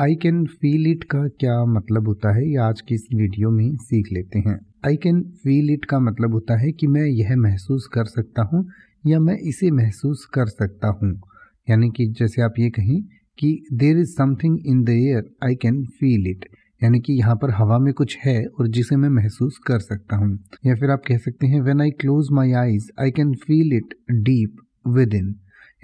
I can feel it का क्या मतलब होता है ये आज की इस वीडियो में सीख लेते हैं आई कैन फील इट का मतलब होता है कि मैं यह महसूस कर सकता हूँ या मैं इसे महसूस कर सकता हूँ यानी कि जैसे आप ये कहें कि there is something in the air I can feel it यानी कि यहाँ पर हवा में कुछ है और जिसे मैं महसूस कर सकता हूँ या फिर आप कह सकते हैं when I close my eyes I can feel it deep within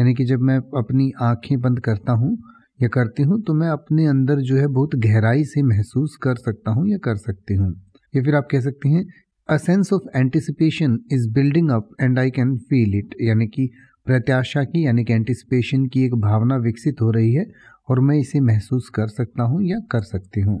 यानी कि जब मैं अपनी आँखें बंद करता हूँ या करती हूँ तो मैं अपने अंदर जो है बहुत गहराई से महसूस कर सकता हूँ या कर सकती हूँ या फिर आप कह सकते हैं a sense of anticipation is building up and I can feel it यानी कि प्रत्याशा की यानी कि एंटिसिपेशन की एक भावना विकसित हो रही है और मैं इसे महसूस कर सकता हूँ या कर सकती हूँ